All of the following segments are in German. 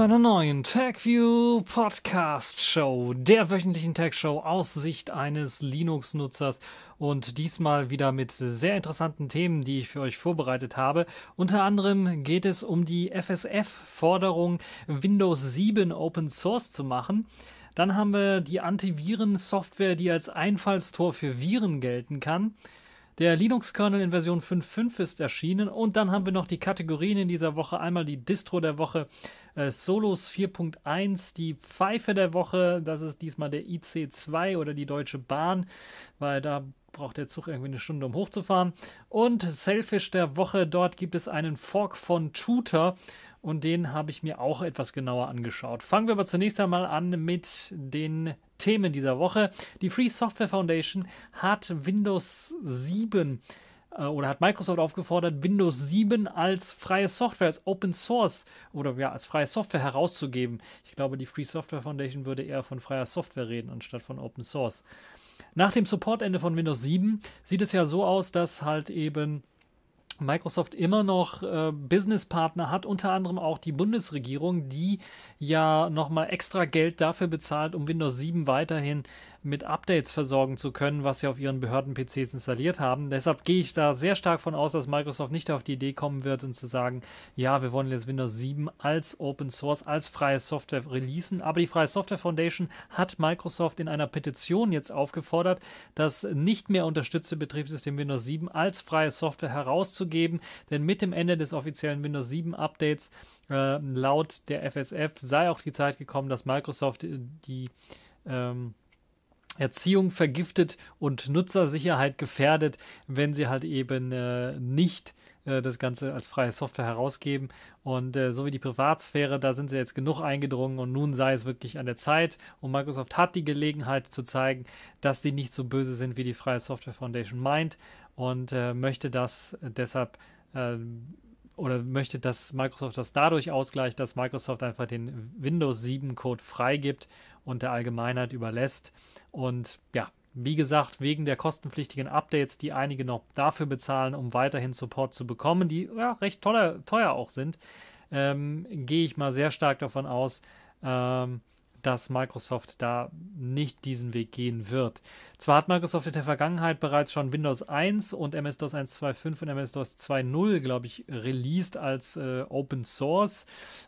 zu einer neuen TagView Podcast Show, der wöchentlichen Tag Show aus Sicht eines Linux-Nutzers und diesmal wieder mit sehr interessanten Themen, die ich für euch vorbereitet habe. Unter anderem geht es um die FSF-Forderung, Windows 7 Open Source zu machen. Dann haben wir die Antiviren-Software, die als Einfallstor für Viren gelten kann. Der Linux-Kernel in Version 5.5 ist erschienen. Und dann haben wir noch die Kategorien in dieser Woche. Einmal die Distro der Woche, äh, Solos 4.1, die Pfeife der Woche. Das ist diesmal der IC2 oder die Deutsche Bahn, weil da braucht der Zug irgendwie eine Stunde, um hochzufahren. Und Selfish der Woche, dort gibt es einen Fork von Tutor und den habe ich mir auch etwas genauer angeschaut. Fangen wir aber zunächst einmal an mit den Themen dieser Woche. Die Free Software Foundation hat Windows 7 äh, oder hat Microsoft aufgefordert, Windows 7 als freie Software, als Open Source oder ja, als freie Software herauszugeben. Ich glaube, die Free Software Foundation würde eher von freier Software reden, anstatt von Open Source. Nach dem Supportende von Windows 7 sieht es ja so aus, dass halt eben Microsoft immer noch äh, Businesspartner hat, unter anderem auch die Bundesregierung, die ja nochmal extra Geld dafür bezahlt, um Windows 7 weiterhin mit Updates versorgen zu können, was sie auf ihren Behörden-PCs installiert haben. Deshalb gehe ich da sehr stark von aus, dass Microsoft nicht auf die Idee kommen wird und zu sagen, ja, wir wollen jetzt Windows 7 als Open Source, als freie Software releasen. Aber die Freie Software Foundation hat Microsoft in einer Petition jetzt aufgefordert, das nicht mehr unterstützte Betriebssystem Windows 7 als freie Software herauszugeben, denn mit dem Ende des offiziellen Windows 7 Updates äh, laut der FSF sei auch die Zeit gekommen, dass Microsoft äh, die ähm, Erziehung vergiftet und Nutzersicherheit gefährdet, wenn sie halt eben äh, nicht äh, das Ganze als freie Software herausgeben. Und äh, so wie die Privatsphäre, da sind sie jetzt genug eingedrungen und nun sei es wirklich an der Zeit. Und Microsoft hat die Gelegenheit zu zeigen, dass sie nicht so böse sind, wie die Freie Software Foundation meint und äh, möchte das deshalb äh, oder möchte, dass Microsoft das dadurch ausgleicht, dass Microsoft einfach den Windows 7 Code freigibt und der Allgemeinheit überlässt. Und ja, wie gesagt, wegen der kostenpflichtigen Updates, die einige noch dafür bezahlen, um weiterhin Support zu bekommen, die ja, recht teuer, teuer auch sind, ähm, gehe ich mal sehr stark davon aus, ähm, dass Microsoft da nicht diesen Weg gehen wird. Zwar hat Microsoft in der Vergangenheit bereits schon Windows 1 und MS-DOS 1.2.5 und MS-DOS 2.0, glaube ich, released als äh, Open Source,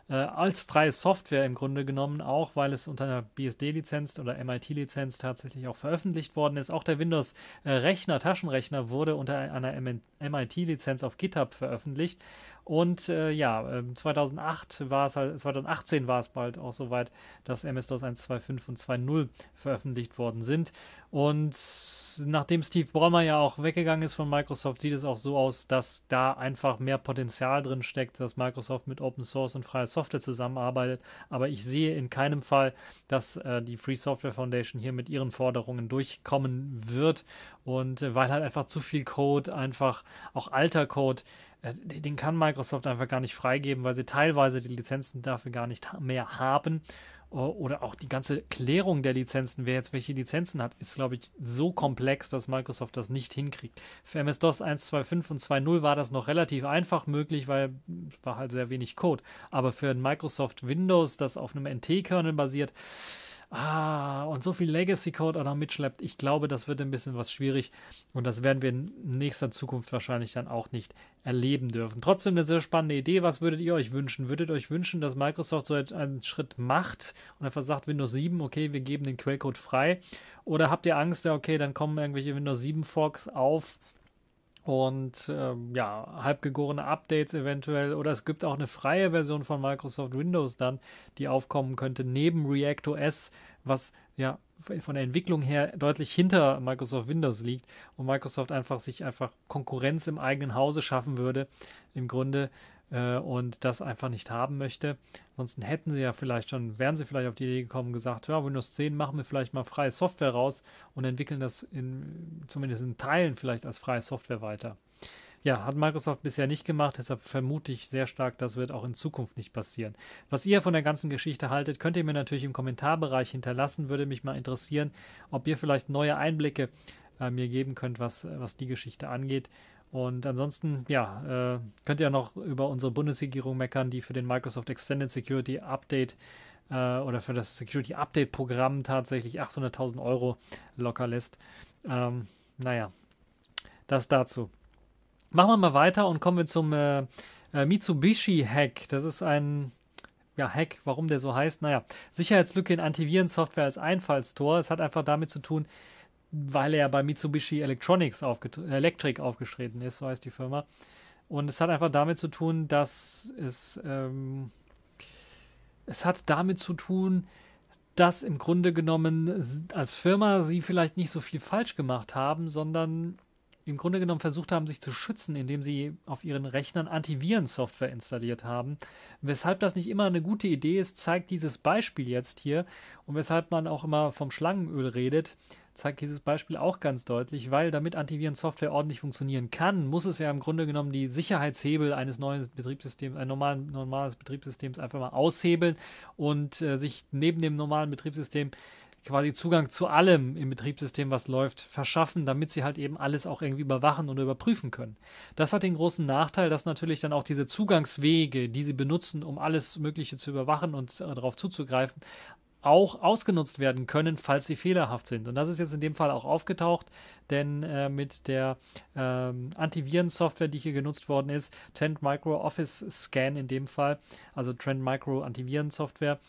äh, als freie Software im Grunde genommen, auch weil es unter einer BSD-Lizenz oder MIT-Lizenz tatsächlich auch veröffentlicht worden ist. Auch der Windows-Rechner, äh, Taschenrechner wurde unter einer MIT-Lizenz auf GitHub veröffentlicht und äh, ja, 2008 ähm, war es halt, 2018 war es bald auch soweit, dass MS-DOS 1.2.5 und 2.0 veröffentlicht worden sind. Und nachdem Steve Ballmer ja auch weggegangen ist von Microsoft, sieht es auch so aus, dass da einfach mehr Potenzial drin steckt, dass Microsoft mit Open Source und freier Software zusammenarbeitet. Aber ich sehe in keinem Fall, dass äh, die Free Software Foundation hier mit ihren Forderungen durchkommen wird. Und äh, weil halt einfach zu viel Code, einfach auch alter Code, äh, den kann Microsoft einfach gar nicht freigeben, weil sie teilweise die Lizenzen dafür gar nicht mehr haben. Oder auch die ganze Klärung der Lizenzen, wer jetzt welche Lizenzen hat, ist, glaube ich, so komplex, dass Microsoft das nicht hinkriegt. Für MS-DOS 1.2.5 und 2.0 war das noch relativ einfach möglich, weil es war halt sehr wenig Code. Aber für ein Microsoft Windows, das auf einem NT-Kernel basiert, ah, und so viel Legacy-Code auch noch mitschleppt. Ich glaube, das wird ein bisschen was schwierig und das werden wir in nächster Zukunft wahrscheinlich dann auch nicht erleben dürfen. Trotzdem eine sehr spannende Idee. Was würdet ihr euch wünschen? Würdet ihr euch wünschen, dass Microsoft so einen Schritt macht und einfach sagt, Windows 7, okay, wir geben den Quellcode frei? Oder habt ihr Angst, ja, okay, dann kommen irgendwelche Windows 7 Forks auf, und ähm, ja, halbgegorene Updates eventuell. Oder es gibt auch eine freie Version von Microsoft Windows dann, die aufkommen könnte neben React OS, was ja von der Entwicklung her deutlich hinter Microsoft Windows liegt und Microsoft einfach sich einfach Konkurrenz im eigenen Hause schaffen würde, im Grunde äh, und das einfach nicht haben möchte. Ansonsten hätten sie ja vielleicht schon, wären sie vielleicht auf die Idee gekommen, und gesagt, ja, Windows 10 machen wir vielleicht mal freie Software raus und entwickeln das in, zumindest in Teilen vielleicht als freie Software weiter. Ja, hat Microsoft bisher nicht gemacht, deshalb vermute ich sehr stark, das wird auch in Zukunft nicht passieren. Was ihr von der ganzen Geschichte haltet, könnt ihr mir natürlich im Kommentarbereich hinterlassen, würde mich mal interessieren, ob ihr vielleicht neue Einblicke äh, mir geben könnt, was, was die Geschichte angeht. Und ansonsten, ja, äh, könnt ihr noch über unsere Bundesregierung meckern, die für den Microsoft Extended Security Update äh, oder für das Security Update Programm tatsächlich 800.000 Euro locker lässt. Ähm, naja, das dazu. Machen wir mal weiter und kommen wir zum äh, äh, Mitsubishi Hack. Das ist ein ja, Hack, warum der so heißt. Naja, Sicherheitslücke in Antivirensoftware als Einfallstor. Es hat einfach damit zu tun, äh, weil er bei Mitsubishi Electronics aufget Electric aufgestreten ist, so heißt die Firma. Und es hat einfach damit zu tun, dass es ähm, es hat damit zu tun, dass im Grunde genommen als Firma sie vielleicht nicht so viel falsch gemacht haben, sondern im Grunde genommen versucht haben, sich zu schützen, indem sie auf ihren Rechnern Antivirensoftware installiert haben. Weshalb das nicht immer eine gute Idee ist, zeigt dieses Beispiel jetzt hier und weshalb man auch immer vom Schlangenöl redet, zeigt dieses Beispiel auch ganz deutlich, weil damit Antivirensoftware ordentlich funktionieren kann, muss es ja im Grunde genommen die Sicherheitshebel eines neuen Betriebssystems, ein normalen, normales Betriebssystems einfach mal aushebeln und äh, sich neben dem normalen Betriebssystem äh, quasi Zugang zu allem im Betriebssystem, was läuft, verschaffen, damit sie halt eben alles auch irgendwie überwachen und überprüfen können. Das hat den großen Nachteil, dass natürlich dann auch diese Zugangswege, die sie benutzen, um alles Mögliche zu überwachen und äh, darauf zuzugreifen, auch ausgenutzt werden können, falls sie fehlerhaft sind. Und das ist jetzt in dem Fall auch aufgetaucht, denn äh, mit der ähm, Antivirensoftware, die hier genutzt worden ist, Trend Micro Office Scan in dem Fall, also Trend Micro Antivirensoftware,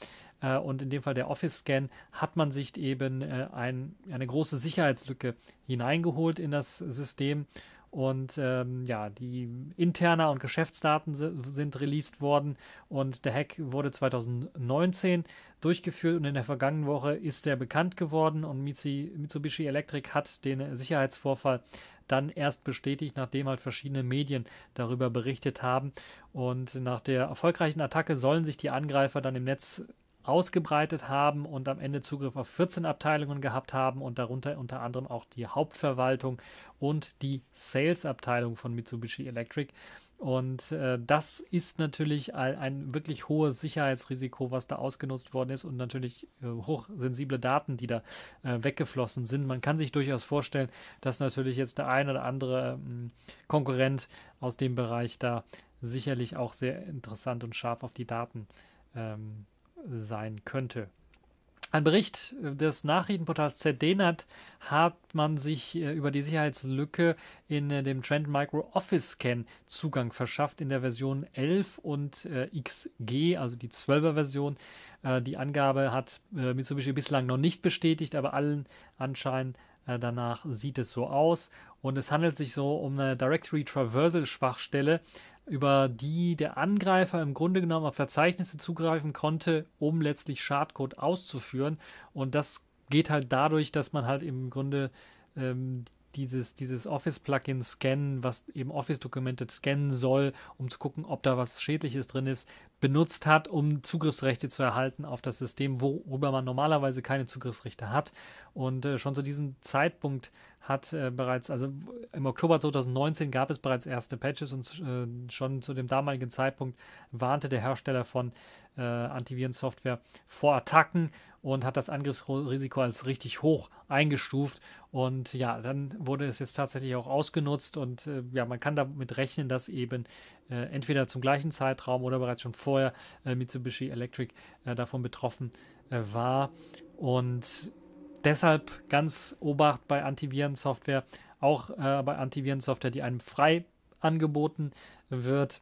äh, und in dem Fall der Office-Scan, hat man sich eben äh, ein, eine große Sicherheitslücke hineingeholt in das System. Und ähm, ja, die interner und Geschäftsdaten sind released worden und der Hack wurde 2019 durchgeführt und in der vergangenen Woche ist er bekannt geworden und Mitsubishi Electric hat den Sicherheitsvorfall dann erst bestätigt, nachdem halt verschiedene Medien darüber berichtet haben. Und nach der erfolgreichen Attacke sollen sich die Angreifer dann im Netz ausgebreitet haben und am Ende Zugriff auf 14 Abteilungen gehabt haben und darunter unter anderem auch die Hauptverwaltung und die Sales-Abteilung von Mitsubishi Electric. Und äh, das ist natürlich ein, ein, wirklich hohes Sicherheitsrisiko, was da ausgenutzt worden ist und natürlich äh, hochsensible Daten, die da äh, weggeflossen sind. Man kann sich durchaus vorstellen, dass natürlich jetzt der ein oder andere mh, ähm, Konkurrent aus dem Bereich da sicherlich auch sehr interessant und scharf auf die Daten ähm, sein könnte. Ein Bericht des Nachrichtenportals ZDNet hat man sich äh, über die Sicherheitslücke in äh, dem Trend Micro Office Scan Zugang verschafft in der Version 11 und äh, XG, also die 12er Version. die Angabe hat Mitsubishi bislang noch nicht bestätigt, aber allen Anschein danach sieht es so aus. Und es handelt sich so um eine Directory Traversal Schwachstelle, über die der Angreifer im Grunde genommen auf Verzeichnisse zugreifen konnte, um letztlich Schadcode auszuführen. Und das geht halt dadurch, dass man halt im Grunde ähm, dieses, dieses Office-Plugin scannen, was eben Office-Dokumente scannen soll, um zu gucken, ob da was Schädliches drin ist, benutzt hat, um Zugriffsrechte zu erhalten auf das System, worüber man normalerweise keine Zugriffsrechte hat. Und äh, schon zu diesem Zeitpunkt hat äh, bereits, also im Oktober 2019 gab es bereits erste Patches und äh, schon zu dem damaligen Zeitpunkt warnte der Hersteller von äh, Antivirensoftware vor Attacken und hat das Angriffsrisiko als richtig hoch eingestuft. Und ja, dann wurde es jetzt tatsächlich auch ausgenutzt und äh, ja, man kann damit rechnen, dass eben äh, entweder zum gleichen Zeitraum oder bereits schon vorher äh, Mitsubishi Electric äh, davon betroffen äh, war. Und deshalb ganz Obacht bei Antivirensoftware, auch äh, bei Antivirensoftware, die einem frei angeboten wird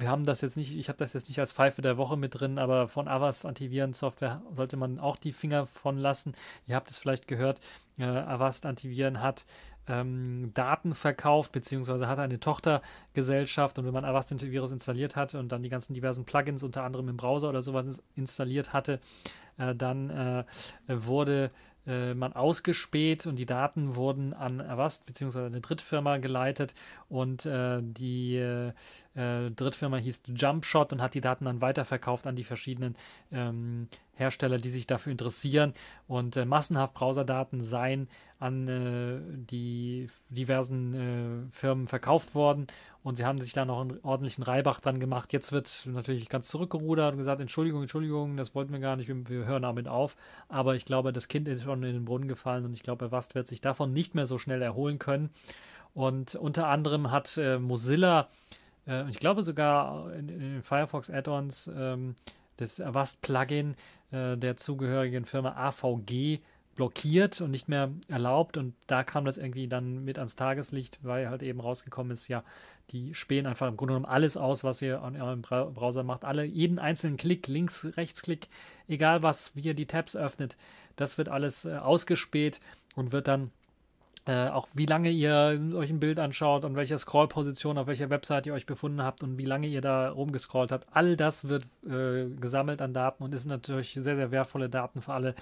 wir haben das jetzt nicht, ich habe das jetzt nicht als Pfeife der Woche mit drin, aber von Avast Antiviren-Software sollte man auch die Finger von lassen. Ihr habt es vielleicht gehört, äh, Avast Antiviren hat ähm, Daten verkauft, beziehungsweise hat eine Tochtergesellschaft und wenn man Avast Antivirus installiert hat und dann die ganzen diversen Plugins unter anderem im Browser oder sowas installiert hatte, äh, dann äh, wurde äh, man ausgespäht und die Daten wurden an Avast bzw. eine Drittfirma geleitet und äh, die äh, äh, Drittfirma hieß Jumpshot und hat die Daten dann weiterverkauft an die verschiedenen ähm, Hersteller, die sich dafür interessieren und äh, massenhaft Browserdaten seien an äh, die diversen äh, Firmen verkauft worden und sie haben sich da noch einen ordentlichen Reibach dann gemacht. Jetzt wird natürlich ganz zurückgerudert und gesagt, Entschuldigung, Entschuldigung, das wollten wir gar nicht, wir, wir hören damit auf. Aber ich glaube, das Kind ist schon in den Brunnen gefallen und ich glaube, Erwast wird sich davon nicht mehr so schnell erholen können. Und unter anderem hat äh, Mozilla, äh, ich glaube sogar in, in den Firefox Add-ons, ähm, das Avast-Plugin äh, der zugehörigen Firma AVG blockiert und nicht mehr erlaubt. Und da kam das irgendwie dann mit ans Tageslicht, weil halt eben rausgekommen ist, ja, die spähen einfach im Grunde genommen alles aus, was ihr an eurem Browser macht. Alle, jeden einzelnen Klick, links, rechts Klick, egal was, wie ihr die Tabs öffnet, das wird alles äh, ausgespäht und wird dann äh, auch wie lange ihr euch ein Bild anschaut und welche Scrollposition auf welcher Website ihr euch befunden habt und wie lange ihr da rumgescrollt habt. All das wird äh, gesammelt an Daten und ist natürlich sehr, sehr wertvolle Daten für alle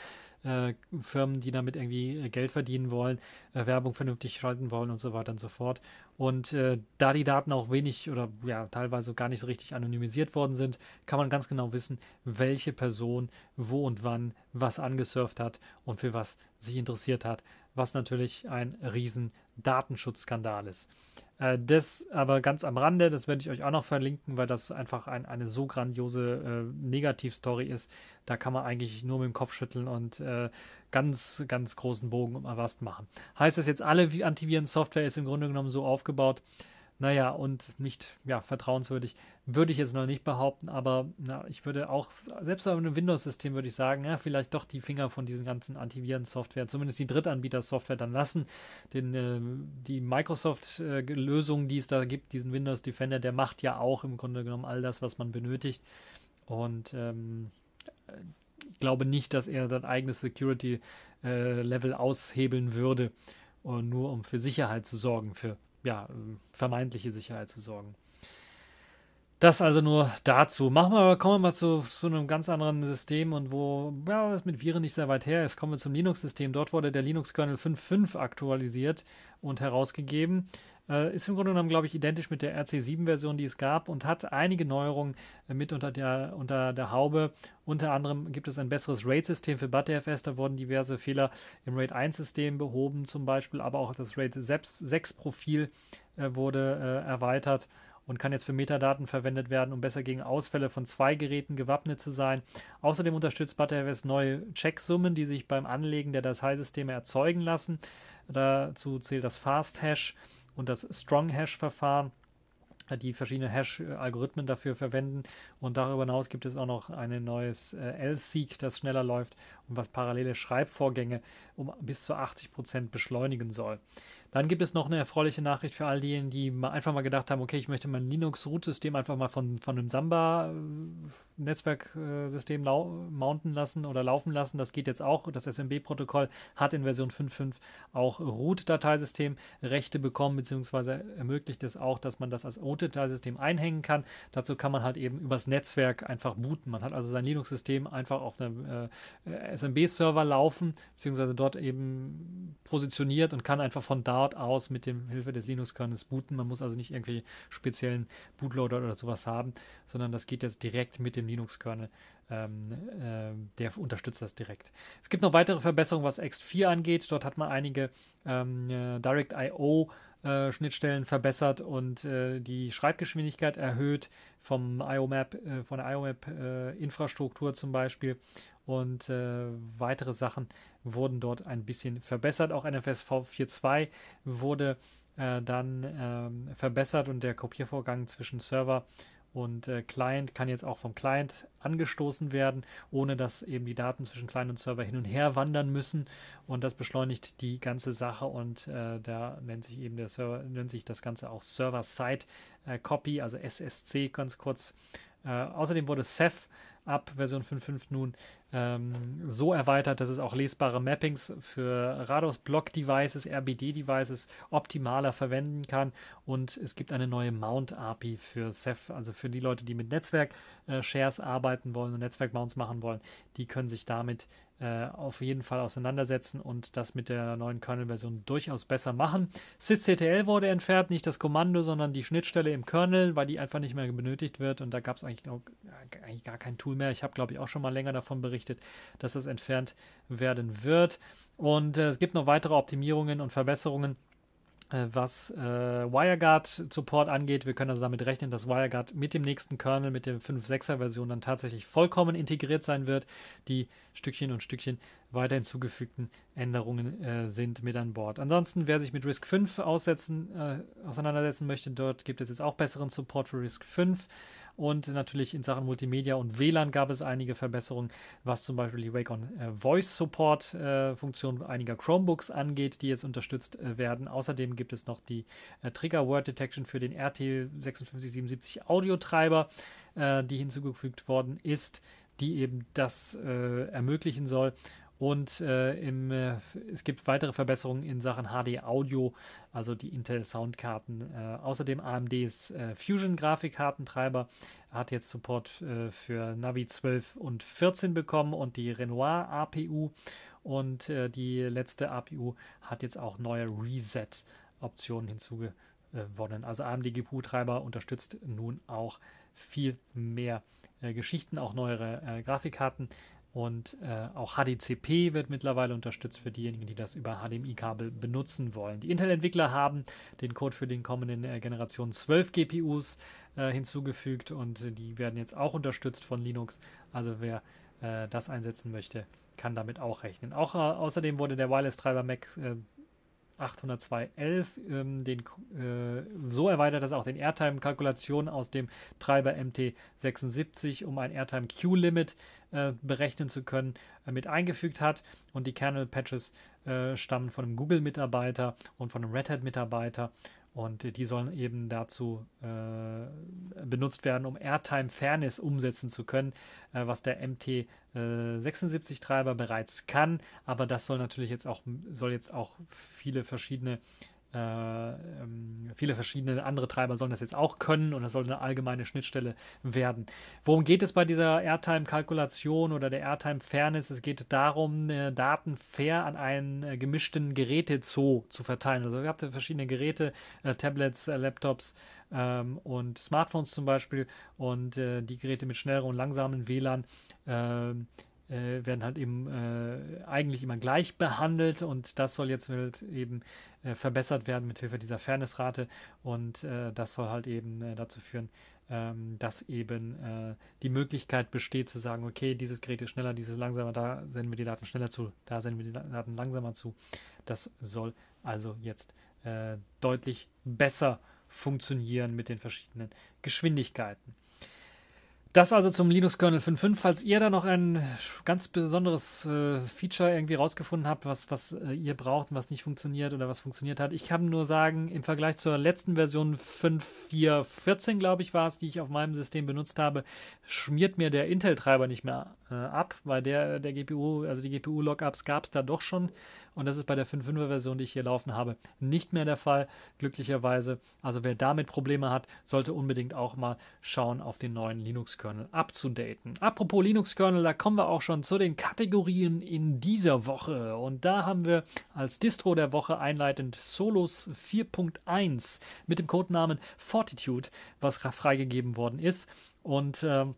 äh, Firmen, die damit irgendwie äh, Geld verdienen wollen, äh, Werbung vernünftig schalten wollen und so weiter und so fort. Und äh, da die Daten auch wenig oder ja teilweise gar nicht so richtig anonymisiert worden sind, kann man ganz genau wissen, welche Person wo und wann was angesurft hat und für was sich interessiert hat was natürlich ein riesen Datenschutzskandal ist. Äh, das aber ganz am Rande, das werde ich euch auch noch verlinken, weil das einfach ein, eine so grandiose äh, Negativstory ist. Da kann man eigentlich nur mit dem Kopf schütteln und äh, ganz, ganz großen Bogen um was machen. Heißt das jetzt, alle Antiviren-Software ist im Grunde genommen so aufgebaut, naja, und nicht ja, vertrauenswürdig, würde ich jetzt noch nicht behaupten, aber na, ich würde auch, selbst auf einem Windows-System würde ich sagen, ja, vielleicht doch die Finger von diesen ganzen Antiviren-Software, zumindest die Drittanbieter-Software dann lassen. Denn äh, die Microsoft-Lösung, äh, die es da gibt, diesen Windows Defender, der macht ja auch im Grunde genommen all das, was man benötigt. Und ähm, glaube nicht, dass er sein eigenes Security-Level äh, aushebeln würde, äh, nur um für Sicherheit zu sorgen für ja, ähm, vermeintliche Sicherheit zu sorgen. Das also nur dazu. Machen wir, kommen wir mal zu, zu einem ganz anderen System und wo, ja, das mit Viren nicht sehr weit her ist, kommen wir zum Linux-System. Dort wurde der Linux-Kernel 5.5 aktualisiert und herausgegeben. Äh, ist im Grunde genommen, glaube ich, identisch mit der RC7-Version, die es gab und hat einige Neuerungen äh, mit unter der, unter der Haube. Unter anderem gibt es ein besseres RAID-System für ButterFS. Da wurden diverse Fehler im RAID 1-System behoben, zum Beispiel, aber auch das RAID 6-Profil äh, wurde äh, erweitert und kann jetzt für Metadaten verwendet werden, um besser gegen Ausfälle von zwei Geräten gewappnet zu sein. Außerdem unterstützt ButterFS neue Checksummen, die sich beim Anlegen der Dateisysteme erzeugen lassen. Dazu zählt das Fast Hash und das Strong Hash Verfahren die verschiedene Hash-Algorithmen dafür verwenden. Und darüber hinaus gibt es auch noch ein neues äh, L-Seek, das schneller läuft und was parallele Schreibvorgänge um bis zu 80% Prozent beschleunigen soll. Dann gibt es noch eine erfreuliche Nachricht für all diejenigen, die einfach mal gedacht haben, okay, ich möchte mein Linux-Root-System einfach mal von, von einem Samba äh, Netzwerksystem mounten lassen oder laufen lassen. Das geht jetzt auch. Das SMB-Protokoll hat in Version 5.5 auch Root-Dateisystem Rechte bekommen, beziehungsweise ermöglicht es auch, dass man das als Root-Dateisystem einhängen kann. Dazu kann man halt eben übers Netzwerk einfach booten. Man hat also sein Linux-System einfach auf einem äh, SMB-Server laufen, beziehungsweise dort eben positioniert und kann einfach von dort aus mit dem Hilfe des Linux-Kernels booten. Man muss also nicht irgendwie speziellen Bootloader oder sowas haben, sondern das geht jetzt direkt mit dem dem Linux-Kernel. Ähm, äh, der unterstützt das direkt. Es gibt noch weitere Verbesserungen, was X4 angeht. Dort hat man einige ähm, äh, Direct.io äh, Schnittstellen verbessert und äh, die Schreibgeschwindigkeit erhöht vom IOMAP, äh, von der IOMAP-Infrastruktur äh, zum Beispiel. Und weitere Sachen wurden dort ein bisschen verbessert. Auch NFSV 4.2 wurde dann ähm, verbessert und der Kopiervorgang zwischen Server und und äh, Client kann jetzt auch vom Client angestoßen werden, ohne dass eben die Daten zwischen Client und Server hin und her wandern müssen. Und das beschleunigt die ganze Sache. Und äh, da nennt sich eben der Server, nennt sich das Ganze auch Server-Side äh, Copy, also SSC ganz kurz. Äh, außerdem wurde Ceph ab Version 5.5 nun ähm, so erweitert, dass es auch lesbare Mappings für Rados Block Devices, RBD Devices optimaler verwenden kann und es gibt eine neue Mount API für Ceph, also für die Leute, die mit Netzwerk äh, Shares arbeiten wollen und Netzwerk Mounts machen wollen, die können sich damit äh, auf jeden Fall auseinandersetzen und das mit der neuen Kernel-Version durchaus besser machen. sysctl wurde entfernt, nicht das Kommando, sondern die Schnittstelle im Kernel, weil die einfach nicht mehr benötigt wird und da gab es eigentlich, eigentlich gar kein Tool mehr. Ich habe, glaube ich, auch schon mal länger davon berichtet, dass das entfernt werden wird. Und äh, es gibt noch weitere Optimierungen und Verbesserungen äh, was äh, WireGuard-Support angeht. Wir können also damit rechnen, dass WireGuard mit dem nächsten Kernel, mit der 5.6er-Version dann tatsächlich vollkommen integriert sein wird. Die Stückchen und Stückchen weiter hinzugefügten Änderungen äh, sind mit an Bord. Ansonsten, wer sich mit RISC 5 äh, auseinandersetzen möchte, dort gibt es jetzt auch besseren Support für RISC 5. Und natürlich in Sachen Multimedia und WLAN gab es einige Verbesserungen, was zum Beispiel die Wacom äh, Voice Support äh, Funktion einiger Chromebooks angeht, die jetzt unterstützt äh, werden. Außerdem gibt es noch die äh, Trigger Word Detection für den RT5677 Audiotreiber, äh, die hinzugefügt worden ist, die eben das äh, ermöglichen soll. Und äh, im, äh, es gibt weitere Verbesserungen in Sachen HD Audio, also die Intel Soundkarten. Äh, außerdem AMDs äh, Fusion Grafikkartentreiber hat jetzt Support äh, für Navi 12 und 14 bekommen und die Renoir APU und äh, die letzte APU hat jetzt auch neue Reset Optionen hinzugewonnen. Also AMD GPU Treiber unterstützt nun auch viel mehr Geschichten, auch neuere Grafikkarten und äh, auch HDCP wird mittlerweile unterstützt für diejenigen, die das über HDMI-Kabel benutzen wollen. Die Intel-Entwickler haben den Code für den kommenden äh, Generation 12 GPUs äh, hinzugefügt und die werden jetzt auch unterstützt von Linux. Also wer äh, das einsetzen möchte, kann damit auch rechnen. Auch äh, außerdem wurde der Wireless-Treiber Mac äh, 802.11 ähm, den, äh, so erweitert, dass auch den Airtime-Kalkulationen aus dem Treiber MT76 um ein Airtime-Q-Limit äh, berechnen zu können, äh, mit eingefügt hat. Und die Kernel-Patches äh, stammen von einem Google-Mitarbeiter und von einem Red Hat-Mitarbeiter und die sollen eben dazu äh, benutzt werden, um Airtime Fairness umsetzen zu können, äh, was der MT76-Treiber äh, bereits kann. Aber das soll natürlich jetzt auch, soll jetzt auch viele verschiedene äh, ähm, viele verschiedene andere Treiber sollen das jetzt auch können und das soll eine allgemeine Schnittstelle werden. Worum geht es bei dieser Airtime-Kalkulation oder der Airtime-Fairness? Es geht darum, äh, Daten fair an einen äh, gemischten Gerätezoo zu verteilen. Also ihr habt verschiedene Geräte, Tablets, Laptops, ähm, und Smartphones zum Beispiel und die Geräte mit schnelleren und langsamen WLAN ähm, äh, werden halt eben äh, eigentlich immer gleich behandelt und das soll jetzt halt eben äh, verbessert werden mit Hilfe dieser Fairnessrate und äh, das soll halt eben äh, dazu führen, ähm, dass eben äh, die Möglichkeit besteht zu sagen, okay, dieses Gerät ist schneller, dieses langsamer, da senden wir die Daten schneller zu, da senden wir die Daten langsamer zu. Das soll also jetzt deutlich besser funktionieren mit den verschiedenen Geschwindigkeiten. Das also zum Linux-Kernel 5.5. Falls ihr da noch ein ganz besonderes äh, Feature irgendwie rausgefunden habt, was, was äh, ihr braucht und was nicht funktioniert oder was funktioniert hat, ich kann nur sagen, im Vergleich zur letzten Version 5.4.14, glaube ich, war es, die ich auf meinem System benutzt habe, schmiert mir der Intel-Treiber nicht mehr äh, ab, weil der, der GPU, also die GPU-Lockups gab es da doch schon und das ist bei der 5.5er-Version, die ich hier laufen habe, nicht mehr der Fall, glücklicherweise. Also wer damit Probleme hat, sollte unbedingt auch mal schauen, auf den neuen Linux-Kernel abzudaten. Apropos Linux-Kernel, da kommen wir auch schon zu den Kategorien in dieser Woche. Und da haben wir als Distro der Woche einleitend Solos 4.1 mit dem Codenamen Fortitude, was freigegeben worden ist. Und ähm,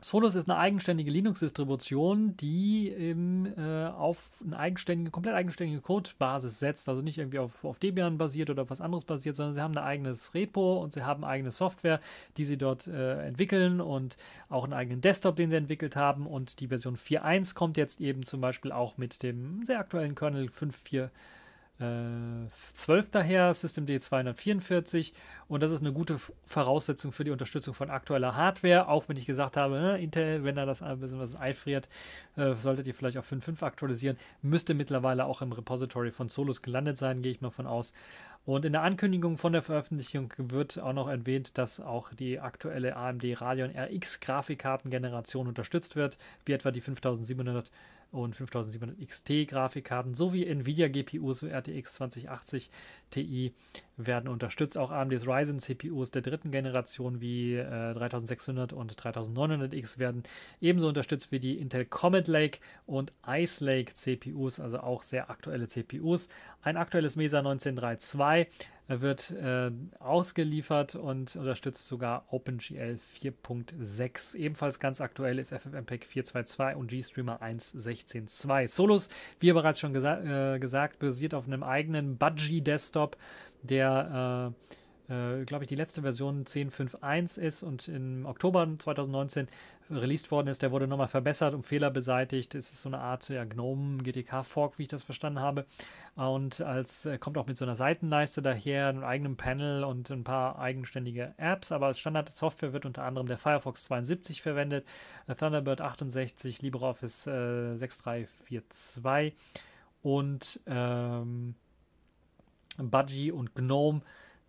Sonos ist eine eigenständige Linux-Distribution, die eben äh, auf eine eigenständige, komplett eigenständige Codebasis setzt. Also nicht irgendwie auf, auf Debian basiert oder auf was anderes basiert, sondern sie haben ein eigenes Repo und sie haben eigene Software, die sie dort äh, entwickeln und auch einen eigenen Desktop, den sie entwickelt haben. Und die Version 4.1 kommt jetzt eben zum Beispiel auch mit dem sehr aktuellen Kernel 5.4 äh, 12 daher, System d 244 und das ist eine gute Voraussetzung für die Unterstützung von aktueller Hardware, auch wenn ich gesagt habe, ne, Intel, wenn da das ein bisschen was einfriert, äh, solltet ihr vielleicht auf 5.5 aktualisieren, müsste mittlerweile auch im Repository von Solus gelandet sein, gehe ich mal von aus. Und in der Ankündigung von der Veröffentlichung wird auch noch erwähnt, dass auch die aktuelle AMD Radeon RX Grafikkartengeneration unterstützt wird, wie etwa die 5700 und 5700 XT Grafikkarten sowie Nvidia GPUs wie RTX 2080 Ti werden unterstützt. Auch AMDs Ryzen CPUs der dritten Generation wie äh, 3600 und 3900X werden ebenso unterstützt wie die Intel Comet Lake und Ice Lake CPUs, also auch sehr aktuelle CPUs. Ein aktuelles Mesa 1932 er wird äh, ausgeliefert und unterstützt sogar OpenGL 4.6. Ebenfalls ganz aktuell ist FFmpeg 4.2.2 und GStreamer 1.16.2. Solus, wie bereits schon gesa äh, gesagt, basiert auf einem eigenen Budgie-Desktop, der äh, äh, glaube ich, die letzte Version 10.5.1 ist und im Oktober 2019 released worden ist. Der wurde nochmal verbessert und Fehler beseitigt. Es ist so eine Art ja, GNOME GTK Fork, wie ich das verstanden habe. Und als äh, kommt auch mit so einer Seitenleiste daher, einem eigenen Panel und ein paar eigenständige Apps. Aber als Standardsoftware wird unter anderem der Firefox 72 verwendet, äh, Thunderbird 68, LibreOffice äh, 6342 und ähm, Budgie und GNOME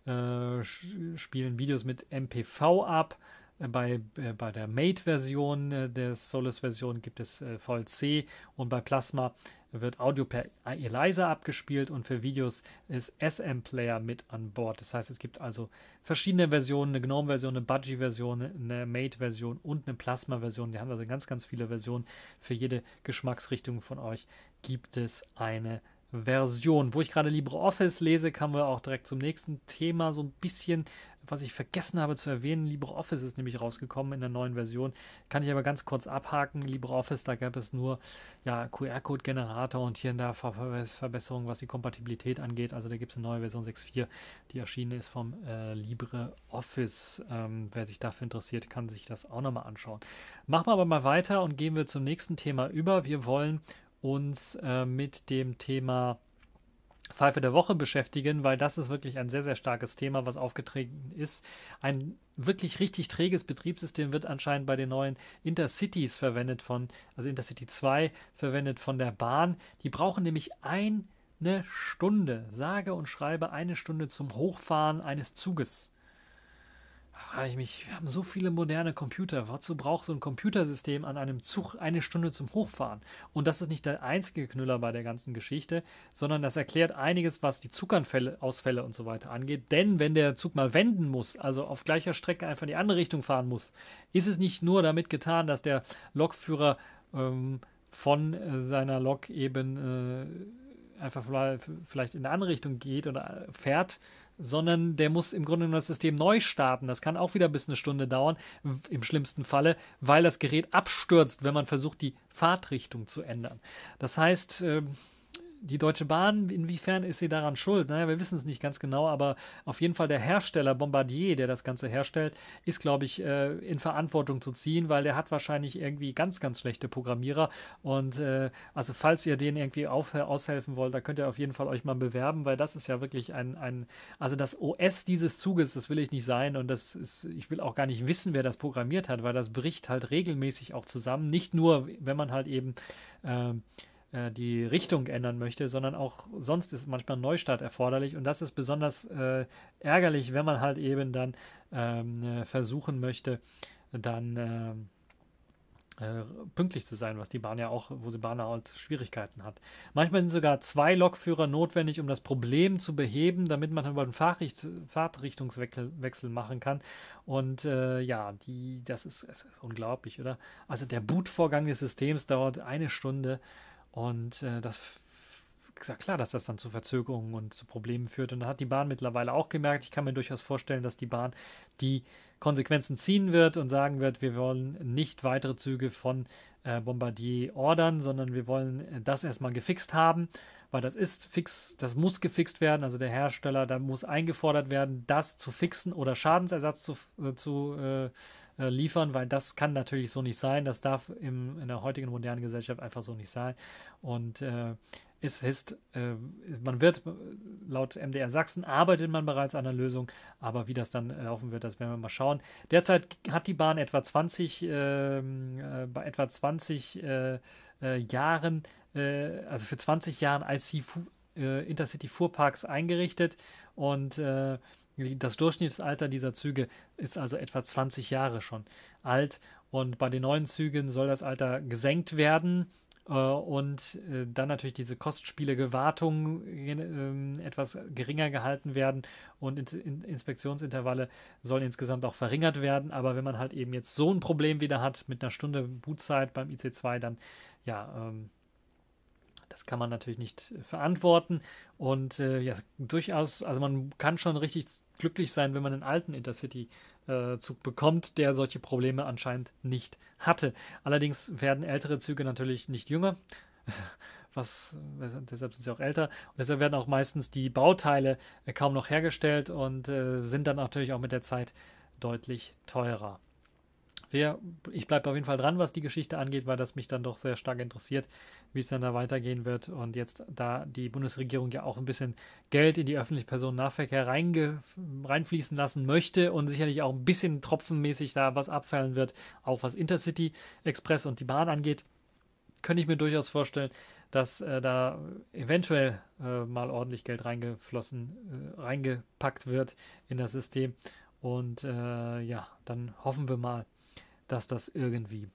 äh, spielen Videos mit MPV ab. Äh, bei, äh, bei der Mate-Version äh, der Solus-Version gibt es äh, VLC und bei Plasma wird Audio per Eliza abgespielt und für Videos ist SM-Player mit an Bord. Das heißt, es gibt also verschiedene Versionen, eine GNOME-Version, eine Budgie-Version, eine Mate-Version und eine Plasma-Version. Die haben also ganz, ganz viele Versionen. Für jede Geschmacksrichtung von euch gibt es eine Version. Wo ich gerade LibreOffice lese, kommen wir auch direkt zum nächsten Thema. So ein bisschen, was ich vergessen habe zu erwähnen, LibreOffice ist nämlich rausgekommen in der neuen Version. Kann ich aber ganz kurz abhaken. LibreOffice, da gab es nur ja, QR-Code-Generator und hier und da Ver Verbesserungen, was die Kompatibilität angeht. Also da gibt es eine neue Version 6.4, die erschienen ist vom äh, LibreOffice. Ähm, wer sich dafür interessiert, kann sich das auch nochmal anschauen. Machen wir aber mal weiter und gehen wir zum nächsten Thema über. Wir wollen uns äh, mit dem Thema Pfeife der Woche beschäftigen, weil das ist wirklich ein sehr, sehr starkes Thema, was aufgetreten ist. Ein wirklich richtig träges Betriebssystem wird anscheinend bei den neuen Intercities verwendet von, also Intercity 2 verwendet von der Bahn. Die brauchen nämlich eine Stunde, sage und schreibe eine Stunde zum Hochfahren eines Zuges frage ich mich, wir haben so viele moderne Computer. Wozu braucht so ein Computersystem an einem Zug eine Stunde zum Hochfahren? Und das ist nicht der einzige Knüller bei der ganzen Geschichte, sondern das erklärt einiges, was die Zuganfälle, Ausfälle und so weiter angeht. Denn wenn der Zug mal wenden muss, also auf gleicher Strecke einfach in die andere Richtung fahren muss, ist es nicht nur damit getan, dass der Lokführer ähm, von äh, seiner Lok eben äh, einfach vielleicht in eine andere Richtung geht oder äh, fährt, sondern der muss im Grunde das System neu starten. Das kann auch wieder bis eine Stunde dauern, im schlimmsten Falle, weil das Gerät abstürzt, wenn man versucht, die Fahrtrichtung zu ändern. Das heißt, ähm, die Deutsche Bahn, inwiefern ist sie daran schuld? Naja, wir wissen es nicht ganz genau, aber auf jeden Fall der Hersteller Bombardier, der das Ganze herstellt, ist, glaube ich, äh, in Verantwortung zu ziehen, weil der hat wahrscheinlich irgendwie ganz, ganz schlechte Programmierer. Und äh, also falls ihr denen irgendwie auf, aushelfen wollt, da könnt ihr auf jeden Fall euch mal bewerben, weil das ist ja wirklich ein, ein, also das OS dieses Zuges, das will ich nicht sein und das ist, ich will auch gar nicht wissen, wer das programmiert hat, weil das bricht halt regelmäßig auch zusammen. Nicht nur, wenn man halt eben äh, äh, die Richtung ändern möchte, sondern auch sonst ist manchmal ein Neustart erforderlich und das ist besonders äh, ärgerlich, wenn man halt eben dann ähm, äh, versuchen möchte, dann äh, äh, pünktlich zu sein, was die Bahn ja auch, wo sie Bahn halt Schwierigkeiten hat. Manchmal sind sogar zwei Lokführer notwendig, um das Problem zu beheben, damit man über den Fahrricht Fahrtrichtungswechsel machen kann. Und äh, ja, die, das ist, ist, unglaublich, oder? Also der Bootvorgang des Systems dauert eine Stunde und äh, das gesagt, klar, dass das dann zu Verzögerungen und zu Problemen führt. Und da hat die Bahn mittlerweile auch gemerkt, ich kann mir durchaus vorstellen, dass die Bahn die Konsequenzen ziehen wird und sagen wird, wir wollen nicht weitere Züge von äh, Bombardier ordern, sondern wir wollen äh, das erstmal gefixt haben, weil das ist fix, das muss gefixt werden. Also der Hersteller, da muss eingefordert werden, das zu fixen oder Schadensersatz zu, äh, zu äh, äh, liefern, weil das kann natürlich so nicht sein. Das darf im, in der heutigen modernen Gesellschaft einfach so nicht sein. Und äh, es ist, äh, man wird, laut MDR Sachsen arbeitet man bereits an der Lösung, aber wie das dann laufen wird, das werden wir mal schauen. Derzeit hat die Bahn etwa 20, ähm, äh, bei etwa 20 äh, äh, Jahren, äh, also für 20 Jahren als sie Intercity Fuhrparks eingerichtet und das Durchschnittsalter dieser Züge ist also etwa 20 Jahre schon alt und bei den neuen Zügen soll das Alter gesenkt werden äh, und äh, dann natürlich diese kostspielige Wartung äh, etwas geringer gehalten werden und in, in Inspektionsintervalle sollen insgesamt auch verringert werden. Aber wenn man halt eben jetzt so ein Problem wieder hat mit einer Stunde Bootzeit beim IC2, dann ja, ähm, das kann man natürlich nicht äh, verantworten. Und äh, ja, durchaus, also man kann schon richtig glücklich sein, wenn man einen alten Intercity-Zug äh, bekommt, der solche Probleme anscheinend nicht hatte. Allerdings werden ältere Züge natürlich nicht jünger. Was, äh, deshalb sind sie auch älter und deshalb werden auch meistens die Bauteile äh, kaum noch hergestellt und äh, sind dann natürlich auch mit der Zeit deutlich teurer wir, ich bleibe auf jeden Fall dran, was die Geschichte angeht, weil das mich dann doch sehr stark interessiert, wie es dann da weitergehen wird. Und jetzt, da die Bundesregierung ja auch ein bisschen Geld in die öffentliche Personennahverkehr reinfließen lassen möchte und sicherlich auch ein bisschen tropfenmäßig da was abfallen wird, auch was Intercity Express und die Bahn angeht, könnte ich mir durchaus vorstellen, dass äh, da eventuell äh, mal ordentlich Geld reingeflossen, äh, reingepackt wird in das System und äh, ja, dann hoffen wir mal, dass das irgendwie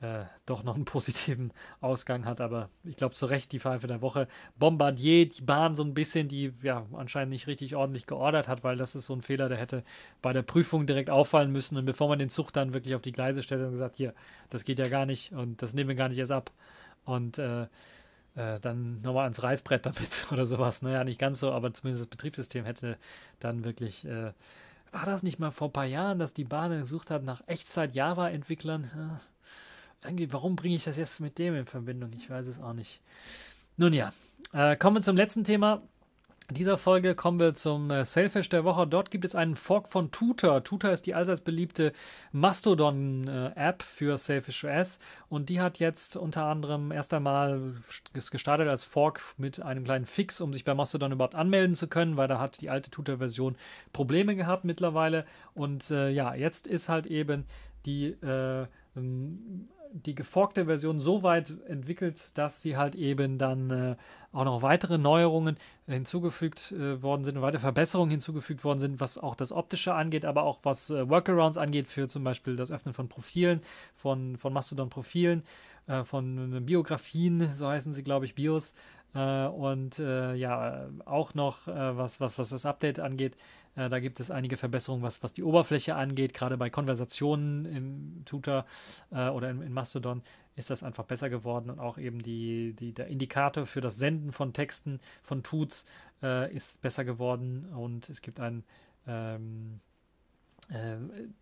äh, doch noch einen positiven Ausgang hat. Aber ich glaube zu Recht die Pfeife der Woche. bombardiert die Bahn so ein bisschen, die ja anscheinend nicht richtig ordentlich geordert hat, weil das ist so ein Fehler, der hätte bei der Prüfung direkt auffallen müssen. Und bevor man den Zug dann wirklich auf die Gleise stellt und gesagt, hier, das geht ja gar nicht und das nehmen wir gar nicht erst ab. Und äh, äh dann nochmal ans Reißbrett damit oder sowas. Naja, nicht ganz so, aber zumindest das Betriebssystem hätte dann wirklich äh, war das nicht mal vor ein paar Jahren, dass die Bahn gesucht hat nach Echtzeit-Java-Entwicklern? warum bringe ich das jetzt mit dem in Verbindung? Ich weiß es auch nicht. Nun ja, äh, kommen wir zum letzten Thema. In dieser Folge kommen wir zum äh, Selfish der Woche. Dort gibt es einen Fork von Tutor. Tutor ist die allseits beliebte Mastodon-App für Selfish OS und die hat jetzt unter anderem erst einmal gestartet als Fork mit einem kleinen Fix, um sich bei Mastodon überhaupt anmelden zu können, weil da hat die alte Tutor-Version Probleme gehabt mittlerweile. Und äh, ja, jetzt ist halt eben die äh, die geforkte Version so weit entwickelt, dass sie halt eben dann äh, auch noch weitere Neuerungen hinzugefügt äh, worden sind, weitere Verbesserungen hinzugefügt worden sind, was auch das Optische angeht, aber auch was äh, Workarounds angeht, für zum Beispiel das Öffnen von Profilen, von, von Mastodon-Profilen, äh, von äh, Biografien, so heißen sie, glaube ich, Bios. Äh, und ja, auch noch, was, was, was das Update angeht, äh, da gibt es einige Verbesserungen, was, was die Oberfläche angeht. Gerade bei Konversationen im Tutor äh, oder in, in, Mastodon ist das einfach besser geworden und auch eben die, die, der Indikator für das Senden von Texten, von Tuts äh, ist besser geworden und es gibt ein ähm, äh,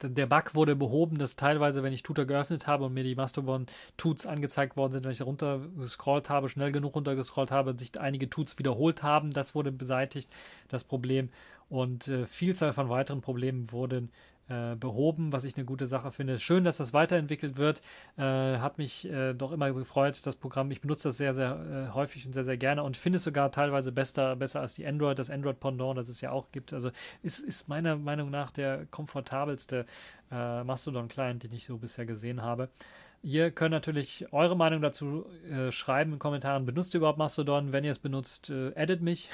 der Bug wurde behoben, dass teilweise, wenn ich Tutor geöffnet habe und mir die Mastodon-Tuts angezeigt worden sind, wenn ich runtergescrollt habe, schnell genug runtergescrollt habe, sich einige Tuts wiederholt haben. Das wurde beseitigt, das Problem und äh, Vielzahl von weiteren Problemen wurden äh, behoben, was ich eine gute Sache finde. Schön, dass das weiterentwickelt wird. Äh, hat mich äh, doch immer gefreut, das Programm. Ich benutze das sehr, sehr äh, häufig und sehr, sehr gerne und finde es sogar teilweise besser, besser als die Android, das Android-Pendant, das es ja auch gibt. Also ist, ist meiner Meinung nach der komfortabelste Mastodon-Client, den ich so bisher gesehen habe. Ihr könnt natürlich eure Meinung dazu äh, schreiben in Kommentaren. Benutzt ihr überhaupt Mastodon? Wenn ihr es benutzt, äh, edit mich.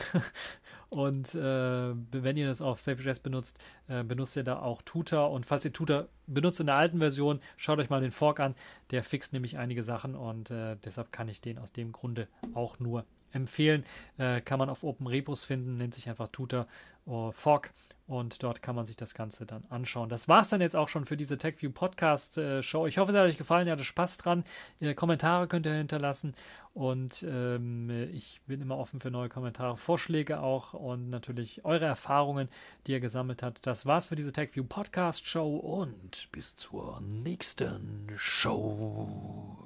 und äh, wenn ihr es auf SafeJS benutzt, äh, benutzt ihr da auch Tutor. Und falls ihr Tutor benutzt in der alten Version, schaut euch mal den Fork an. Der fixt nämlich einige Sachen und äh, deshalb kann ich den aus dem Grunde auch nur empfehlen. Äh, kann man auf Open Repos finden, nennt sich einfach Tutor uh, Fog und dort kann man sich das Ganze dann anschauen. Das war es dann jetzt auch schon für diese TechView Podcast äh, Show. Ich hoffe, es hat euch gefallen, ihr hattet Spaß dran. Äh, Kommentare könnt ihr hinterlassen und ähm, ich bin immer offen für neue Kommentare, Vorschläge auch und natürlich eure Erfahrungen, die ihr gesammelt habt. Das war's für diese TechView Podcast Show und bis zur nächsten Show.